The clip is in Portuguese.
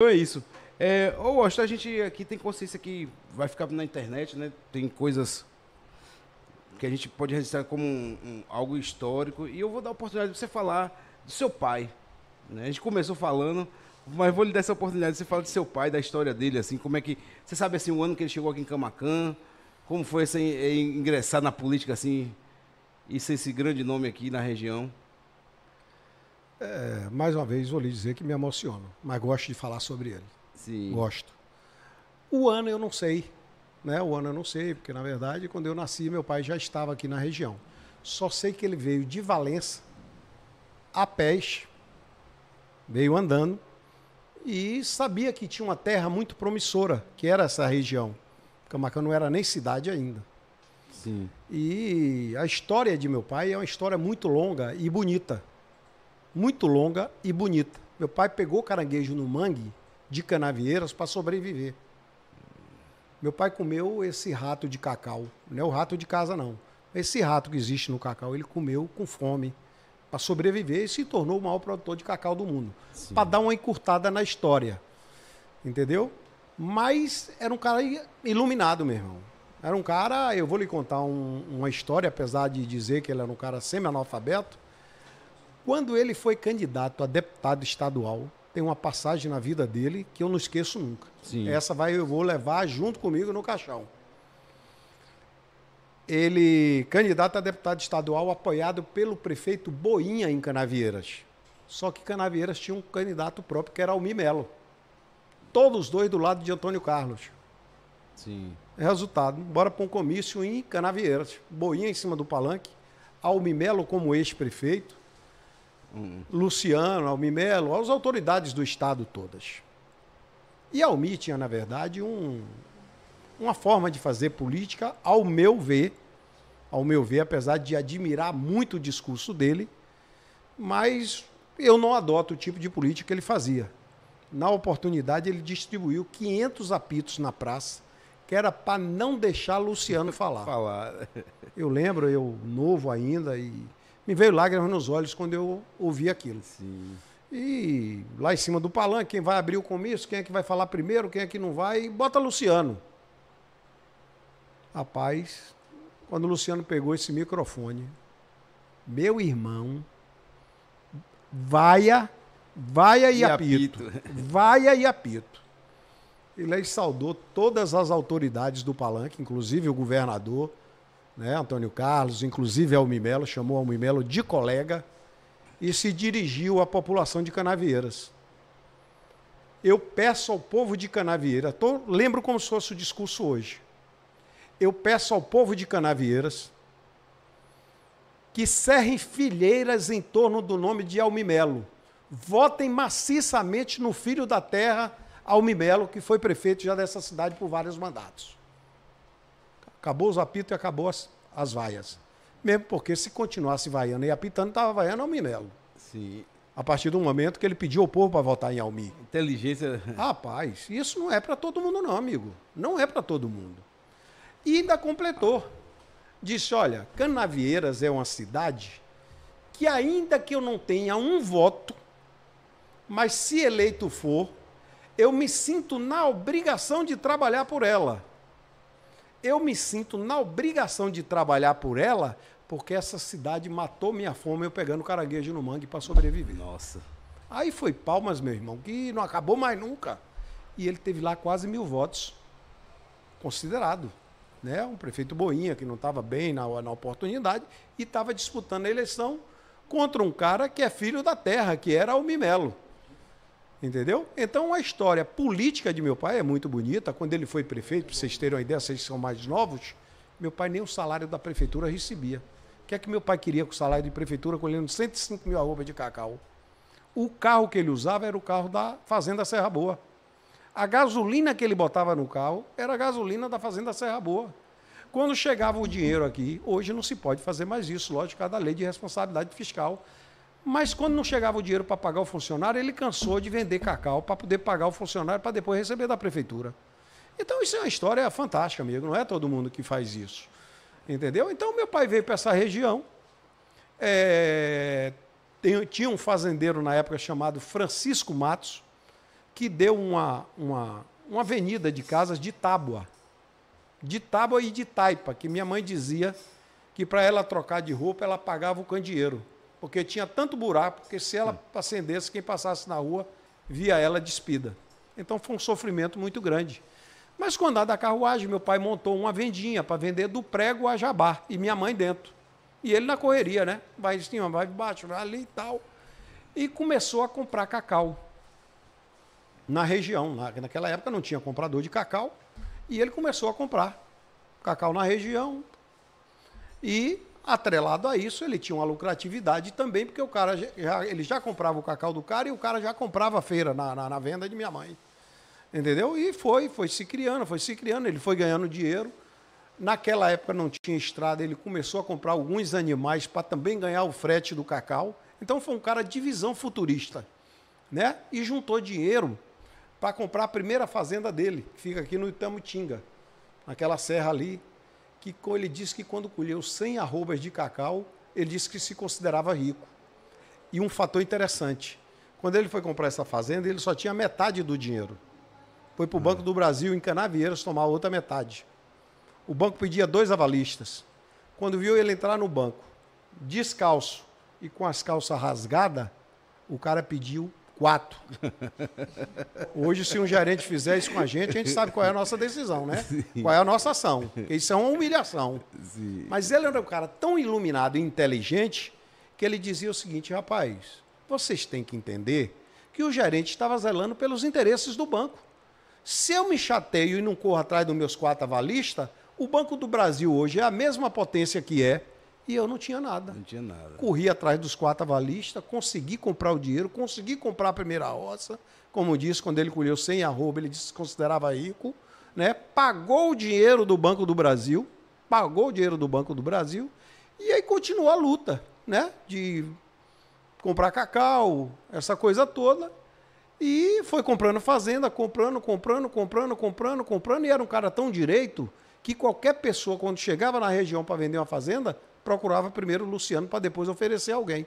Então é isso. É, acho que a gente aqui tem consciência que vai ficar na internet, né? Tem coisas que a gente pode registrar como um, um, algo histórico. E eu vou dar a oportunidade de você falar do seu pai. Né? A gente começou falando, mas vou lhe dar essa oportunidade de você falar do seu pai, da história dele, assim, como é que. Você sabe assim, o ano que ele chegou aqui em Camacan, como foi esse, assim, é, ingressar na política assim, e ser esse grande nome aqui na região? É, mais uma vez, vou lhe dizer que me emociono, mas gosto de falar sobre ele. Sim. Gosto. O ano eu não sei, né? O ano eu não sei, porque na verdade, quando eu nasci, meu pai já estava aqui na região. Só sei que ele veio de Valença a pés, veio andando e sabia que tinha uma terra muito promissora, que era essa região. Camacã não era nem cidade ainda. Sim. E a história de meu pai é uma história muito longa e bonita muito longa e bonita. Meu pai pegou caranguejo no mangue de canavieiras para sobreviver. Meu pai comeu esse rato de cacau, não é o rato de casa não. Esse rato que existe no cacau, ele comeu com fome para sobreviver e se tornou o maior produtor de cacau do mundo. Para dar uma encurtada na história. Entendeu? Mas era um cara iluminado, meu irmão. Era um cara, eu vou lhe contar um, uma história, apesar de dizer que ele era um cara semi-analfabeto, quando ele foi candidato a deputado estadual, tem uma passagem na vida dele que eu não esqueço nunca. Sim. Essa vai eu vou levar junto comigo no caixão. Ele candidato a deputado estadual apoiado pelo prefeito Boinha em Canavieiras. Só que Canavieiras tinha um candidato próprio que era Almi Melo. Todos dois do lado de Antônio Carlos. Sim. Resultado, bora para um comício em Canavieiras. Boinha em cima do palanque, Almi Melo como ex-prefeito Luciano, Almi Melo, as autoridades do Estado todas. E Almi tinha, na verdade, um, uma forma de fazer política, ao meu ver, ao meu ver, apesar de admirar muito o discurso dele, mas eu não adoto o tipo de política que ele fazia. Na oportunidade, ele distribuiu 500 apitos na praça, que era para não deixar Luciano falar. falar. Eu lembro, eu novo ainda, e me veio lágrimas nos olhos quando eu ouvi aquilo. Sim. E lá em cima do palanque, quem vai abrir o comício, quem é que vai falar primeiro, quem é que não vai, bota Luciano. Rapaz, quando o Luciano pegou esse microfone, meu irmão, vaia, vaia e, e apito. apito. Vaia e apito. Ele aí saudou todas as autoridades do palanque, inclusive o governador, né, Antônio Carlos, inclusive Almi chamou Almi de colega e se dirigiu à população de Canavieiras. Eu peço ao povo de Canavieiras, tô, lembro como se fosse o discurso hoje, eu peço ao povo de Canavieiras que cerrem filheiras em torno do nome de Almimelo. Votem maciçamente no filho da terra, Almimelo, que foi prefeito já dessa cidade por vários mandatos. Acabou os apitos e acabou as, as vaias. Mesmo porque se continuasse vaiando e apitando, estava vaiando ao Minelo. Sim. A partir do momento que ele pediu ao povo para votar em Almi. Inteligência. Rapaz, isso não é para todo mundo, não, amigo. Não é para todo mundo. E ainda completou. Disse: olha, Canavieiras é uma cidade que, ainda que eu não tenha um voto, mas se eleito for, eu me sinto na obrigação de trabalhar por ela eu me sinto na obrigação de trabalhar por ela, porque essa cidade matou minha fome eu pegando caranguejo no mangue para sobreviver. Nossa. Aí foi Palmas, meu irmão, que não acabou mais nunca. E ele teve lá quase mil votos, considerado. Né? Um prefeito boinha, que não estava bem na, na oportunidade, e estava disputando a eleição contra um cara que é filho da terra, que era o Mimelo. Entendeu? Então a história política de meu pai é muito bonita. Quando ele foi prefeito, para vocês terem uma ideia, vocês são mais novos, meu pai nem o salário da prefeitura recebia. O que é que meu pai queria com o salário de prefeitura colhendo 105 mil arrobas de cacau? O carro que ele usava era o carro da Fazenda Serra Boa. A gasolina que ele botava no carro era a gasolina da Fazenda Serra Boa. Quando chegava o dinheiro aqui, hoje não se pode fazer mais isso, lógico, cada lei de responsabilidade fiscal mas quando não chegava o dinheiro para pagar o funcionário, ele cansou de vender cacau para poder pagar o funcionário para depois receber da prefeitura. Então isso é uma história fantástica, amigo. Não é todo mundo que faz isso. Entendeu? Então meu pai veio para essa região. É... Tem, tinha um fazendeiro na época chamado Francisco Matos, que deu uma, uma, uma avenida de casas de tábua. De tábua e de taipa, que minha mãe dizia que para ela trocar de roupa ela pagava o candeeiro porque tinha tanto buraco, que se ela acendesse, quem passasse na rua via ela despida. Então foi um sofrimento muito grande. Mas com andar da carruagem, meu pai montou uma vendinha para vender do prego a jabá e minha mãe dentro. E ele na correria, né? Vai de cima, vai de baixo, vai ali e tal. E começou a comprar cacau na região. naquela época não tinha comprador de cacau. E ele começou a comprar cacau na região. E Atrelado a isso, ele tinha uma lucratividade também, porque o cara já, ele já comprava o cacau do cara e o cara já comprava a feira na, na, na venda de minha mãe. Entendeu? E foi, foi se criando, foi se criando, ele foi ganhando dinheiro. Naquela época não tinha estrada, ele começou a comprar alguns animais para também ganhar o frete do cacau. Então foi um cara de visão futurista, né? E juntou dinheiro para comprar a primeira fazenda dele, que fica aqui no Itamutinga, naquela serra ali, que ele disse que quando colheu 100 arrobas de cacau, ele disse que se considerava rico. E um fator interessante, quando ele foi comprar essa fazenda, ele só tinha metade do dinheiro. Foi para o Banco do Brasil, em Canavieiras, tomar outra metade. O banco pedia dois avalistas. Quando viu ele entrar no banco, descalço e com as calças rasgadas, o cara pediu Quatro. Hoje, se um gerente fizer isso com a gente, a gente sabe qual é a nossa decisão, né? Sim. Qual é a nossa ação. Isso é uma humilhação. Sim. Mas ele era um cara tão iluminado e inteligente que ele dizia o seguinte, rapaz, vocês têm que entender que o gerente estava zelando pelos interesses do banco. Se eu me chateio e não corro atrás dos meus quatro avalistas, o Banco do Brasil hoje é a mesma potência que é e eu não tinha nada. Não tinha nada. Corri atrás dos quatro avalistas, consegui comprar o dinheiro, consegui comprar a primeira roça. Como disse, quando ele colheu 100 arroba, ele disse que considerava rico. Né? Pagou o dinheiro do Banco do Brasil, pagou o dinheiro do Banco do Brasil, e aí continuou a luta, né? De comprar cacau, essa coisa toda. E foi comprando fazenda, comprando, comprando, comprando, comprando, comprando. E era um cara tão direito que qualquer pessoa, quando chegava na região para vender uma fazenda, procurava primeiro o Luciano para depois oferecer alguém.